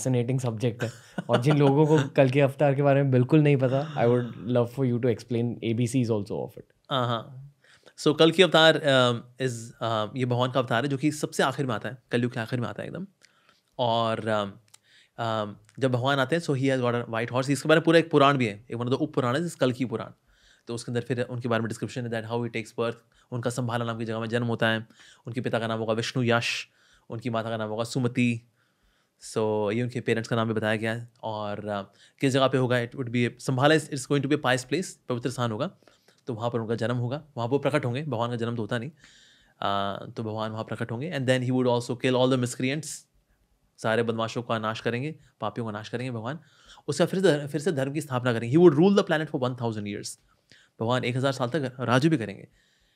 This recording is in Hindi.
फैसिनेटिंग सब्जेक्ट है और जिन लोगों को कल के अवतार के बारे में बिल्कुल नहीं पता I would love for you to explain A B C is also of it हाँ सो हाँ। कल की अवतार इज um, uh, ये भगवान का अवतार है जो कि सबसे आखिर में आता है कलयुग के आखिर में आता है एकदम और um, um, जब भगवान आते हैं so he has white horse इसके बारे में पूरा एक पुराण भी है एक वन ऑफ द उप पुराण है जिस कल की पुराण तो उसके अंदर फिर उनके बारे में डिस्क्रिप्शन है that how he takes birth उनका संभाला नाम की जगह में जन्म होता है उनके पिता का नाम होगा विष्णु यश उनकी माता का नाम होगा सुमति सो so, ये उनके पेरेंट्स का नाम भी बताया गया है और uh, किस जगह पे होगा it would be Sambhala it's going to be pious place पवित्र स्थान होगा तो वहाँ पर उनका जन्म होगा वहाँ पर प्रकट होंगे भगवान का जन्म तो होता नहीं uh, तो भगवान वहाँ प्रकट होंगे and then he would also kill all the miscreants सारे बदमाशों का नाश करेंगे पापियों का नाश करेंगे भगवान उसका फिर से फिर से धर्म की स्थापना करेंगे he would rule the planet for one thousand years भगवान एक हज़ार साल तक राज्य भी करेंगे